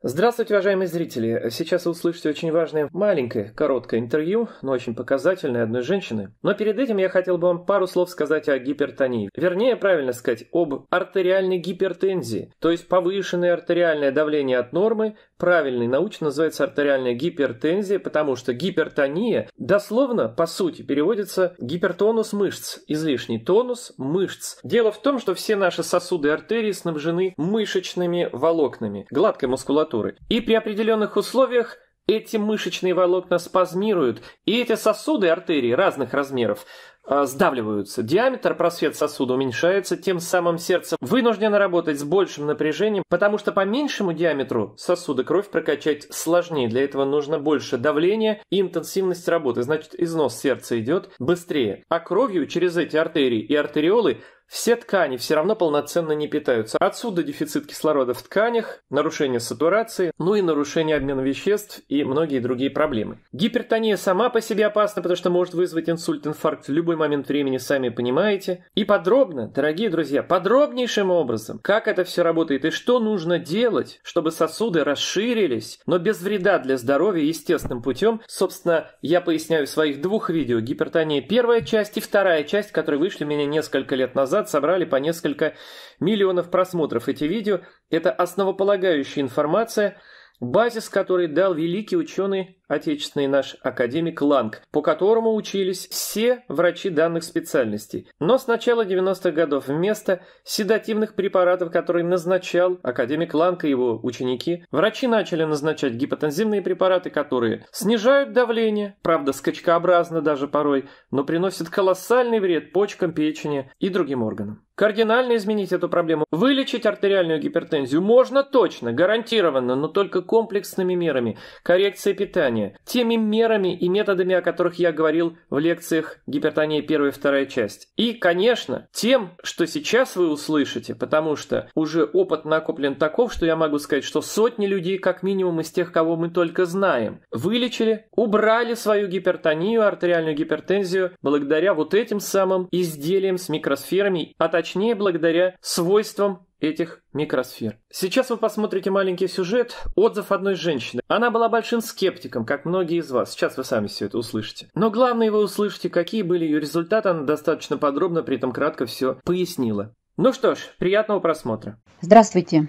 Здравствуйте, уважаемые зрители! Сейчас вы услышите очень важное маленькое, короткое интервью, но очень показательное одной женщины. Но перед этим я хотел бы вам пару слов сказать о гипертонии. Вернее, правильно сказать, об артериальной гипертензии, то есть повышенное артериальное давление от нормы, правильный научно называется артериальная гипертензия, потому что гипертония дословно, по сути, переводится гипертонус мышц, излишний тонус мышц. Дело в том, что все наши сосуды артерии снабжены мышечными волокнами, гладкой мускулатурой, мускулатуры. И при определенных условиях эти мышечные волокна спазмируют, и эти сосуды артерии разных размеров Э, сдавливаются. Диаметр просвет сосуда уменьшается, тем самым сердце вынуждено работать с большим напряжением, потому что по меньшему диаметру сосуда кровь прокачать сложнее. Для этого нужно больше давления и интенсивность работы. Значит, износ сердца идет быстрее. А кровью через эти артерии и артериолы все ткани все равно полноценно не питаются. Отсюда дефицит кислорода в тканях, нарушение сатурации, ну и нарушение обмена веществ и многие другие проблемы. Гипертония сама по себе опасна, потому что может вызвать инсульт, инфаркт в любой момент времени сами понимаете. И подробно, дорогие друзья, подробнейшим образом, как это все работает и что нужно делать, чтобы сосуды расширились, но без вреда для здоровья естественным путем. Собственно, я поясняю в своих двух видео «Гипертония первая часть» и вторая часть, которые вышли у меня несколько лет назад, собрали по несколько миллионов просмотров эти видео. Это основополагающая информация, базис которой дал великий ученый отечественный наш академик Ланг, по которому учились все врачи данных специальностей. Но с начала 90-х годов вместо седативных препаратов, которые назначал академик Ланг и его ученики, врачи начали назначать гипотензивные препараты, которые снижают давление, правда скачкообразно даже порой, но приносят колоссальный вред почкам, печени и другим органам. Кардинально изменить эту проблему. Вылечить артериальную гипертензию можно точно, гарантированно, но только комплексными мерами. Коррекция питания, гипертония теми мерами и методами, о которых я говорил в лекциях «Гипертония первая и вторая часть». И, конечно, тем, что сейчас вы услышите, потому что уже опыт накоплен таков, что я могу сказать, что сотни людей, как минимум из тех, кого мы только знаем, вылечили, убрали свою гипертонию, артериальную гипертензию, благодаря вот этим самым изделиям с микросферами, а точнее благодаря свойствам этих микросфер. Сейчас вы посмотрите маленький сюжет, отзыв одной женщины. Она была большим скептиком, как многие из вас. Сейчас вы сами все это услышите. Но главное, вы услышите, какие были ее результаты. Она достаточно подробно, при этом кратко все пояснила. Ну что ж, приятного просмотра. Здравствуйте.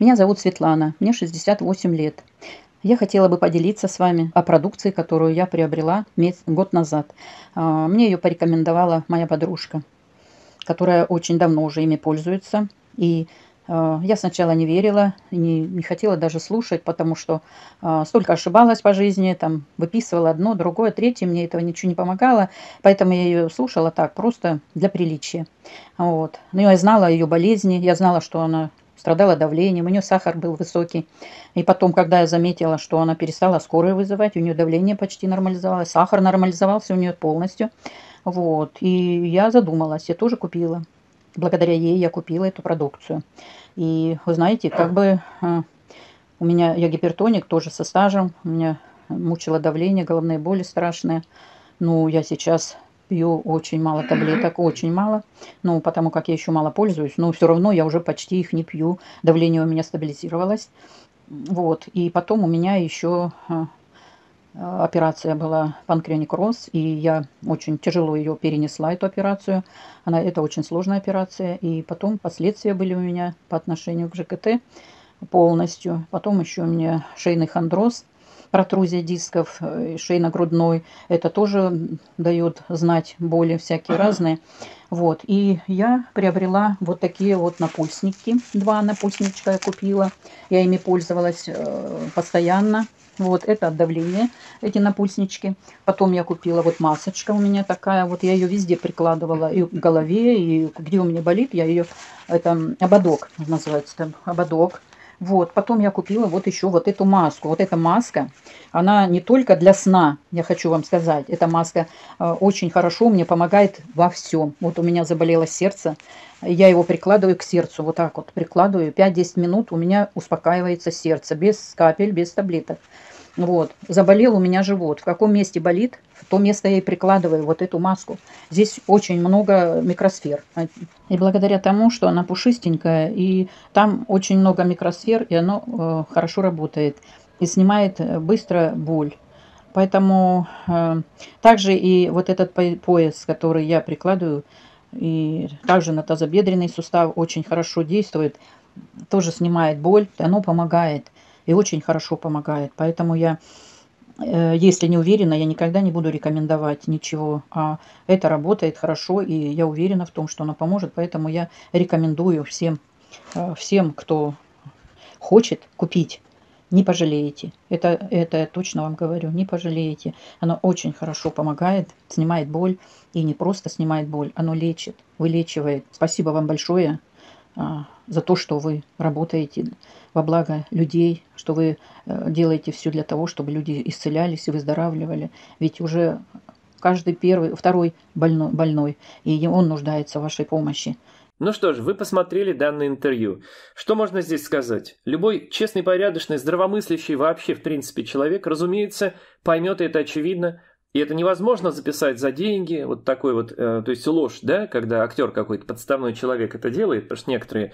Меня зовут Светлана, мне 68 лет. Я хотела бы поделиться с вами о продукции, которую я приобрела год назад. А, мне ее порекомендовала моя подружка, которая очень давно уже ими пользуется. И э, я сначала не верила, не, не хотела даже слушать, потому что э, столько ошибалась по жизни, там выписывала одно, другое, третье, мне этого ничего не помогало, поэтому я ее слушала так, просто для приличия. Вот. Но я знала ее болезни, я знала, что она страдала давлением, у нее сахар был высокий. И потом, когда я заметила, что она перестала скорую вызывать, у нее давление почти нормализовалось, сахар нормализовался у нее полностью. Вот. И я задумалась, я тоже купила благодаря ей я купила эту продукцию. И вы знаете, как бы э, у меня, я гипертоник, тоже со стажем, у меня мучило давление, головные боли страшные. Ну, я сейчас пью очень мало таблеток, очень мало. Ну, потому как я еще мало пользуюсь, но все равно я уже почти их не пью. Давление у меня стабилизировалось. Вот. И потом у меня еще э, Э, операция была панкреонекроз, и я очень тяжело ее перенесла, эту операцию. Она, это очень сложная операция, и потом последствия были у меня по отношению к ЖКТ полностью. Потом еще у меня шейный хондроз – протрузия дисков э, шейно-грудной. Это тоже дает знать боли всякие разные. Вот. И я приобрела вот такие вот напульсники. Два напульсничка я купила. Я ими пользовалась э, постоянно. Вот, это от давления, эти напульснички. Потом я купила вот масочка у меня такая. Вот я ее везде прикладывала, и в голове, и где у меня болит, я ее, это ободок называется там, ободок вот, потом я купила вот еще вот эту маску. Вот эта маска, она не только для сна, я хочу вам сказать. Эта маска э, очень хорошо мне помогает во всем. Вот у меня заболело сердце, я его прикладываю к сердцу, вот так вот прикладываю. 5-10 минут у меня успокаивается сердце, без капель, без таблеток. Вот, заболел у меня живот. В каком месте болит, в то место я и прикладываю вот эту маску. Здесь очень много микросфер. И благодаря тому, что она пушистенькая, и там очень много микросфер, и оно э, хорошо работает. И снимает э, быстро боль. Поэтому э, также и вот этот пояс, который я прикладываю, и также на тазобедренный сустав очень хорошо действует, тоже снимает боль, оно помогает и очень хорошо помогает. Поэтому я, э, если не уверена, я никогда не буду рекомендовать ничего. А это работает хорошо, и я уверена в том, что оно поможет. Поэтому я рекомендую всем, э, всем кто хочет купить не пожалеете. Это, это я точно вам говорю, не пожалеете. Оно очень хорошо помогает, снимает боль. И не просто снимает боль, оно лечит, вылечивает. Спасибо вам большое. А, за то, что вы работаете во благо людей, что вы э, делаете все для того, чтобы люди исцелялись и выздоравливали. Ведь уже каждый первый, второй больной, больной и он нуждается в вашей помощи. Ну что ж, вы посмотрели данное интервью. Что можно здесь сказать? Любой честный, порядочный, здравомыслящий вообще, в принципе, человек, разумеется, поймет это очевидно, и это невозможно записать за деньги, вот такой вот, э, то есть ложь, да, когда актер какой-то, подставной человек это делает, потому что некоторые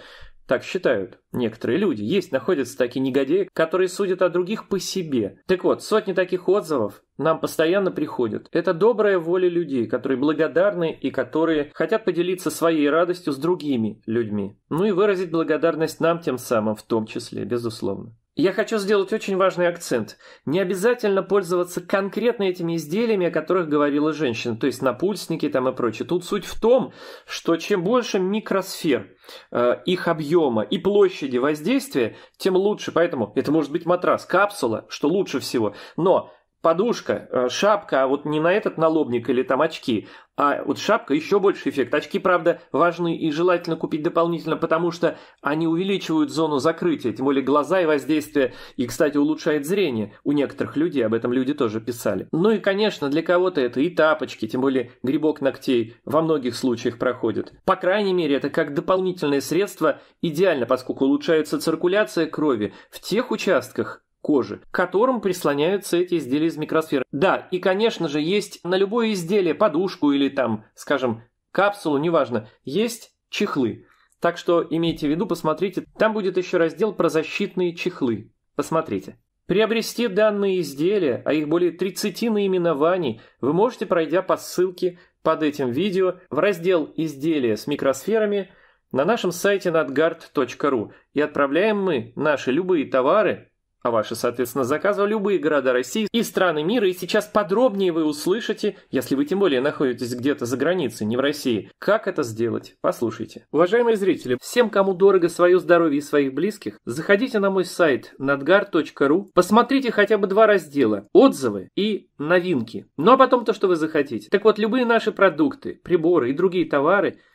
так считают некоторые люди. Есть, находятся такие негодяи, которые судят о других по себе. Так вот, сотни таких отзывов нам постоянно приходят. Это добрая воля людей, которые благодарны и которые хотят поделиться своей радостью с другими людьми. Ну и выразить благодарность нам тем самым в том числе, безусловно. Я хочу сделать очень важный акцент. Не обязательно пользоваться конкретно этими изделиями, о которых говорила женщина, то есть напульсники там и прочее. Тут суть в том, что чем больше микросфер, э, их объема и площади воздействия, тем лучше. Поэтому это может быть матрас, капсула, что лучше всего. Но подушка, э, шапка, а вот не на этот налобник или там очки, а вот шапка еще больше эффект. Очки, правда, важны и желательно купить дополнительно, потому что они увеличивают зону закрытия, тем более глаза и воздействие, и, кстати, улучшает зрение у некоторых людей, об этом люди тоже писали. Ну и, конечно, для кого-то это и тапочки, тем более грибок ногтей во многих случаях проходит. По крайней мере, это как дополнительное средство идеально, поскольку улучшается циркуляция крови в тех участках, кожи, к которым прислоняются эти изделия из микросферы. Да, и, конечно же, есть на любое изделие подушку или там, скажем, капсулу, неважно, есть чехлы. Так что имейте в виду, посмотрите, там будет еще раздел про защитные чехлы. Посмотрите. Приобрести данные изделия, а их более 30 наименований, вы можете, пройдя по ссылке под этим видео в раздел «Изделия с микросферами» на нашем сайте надгард.ру. и отправляем мы наши любые товары а ваши, соответственно, заказы любые города России и страны мира, и сейчас подробнее вы услышите, если вы тем более находитесь где-то за границей, не в России, как это сделать. Послушайте. Уважаемые зрители, всем, кому дорого свое здоровье и своих близких, заходите на мой сайт nadgar.ru, посмотрите хотя бы два раздела – отзывы и новинки. Ну а потом то, что вы захотите. Так вот, любые наши продукты, приборы и другие товары –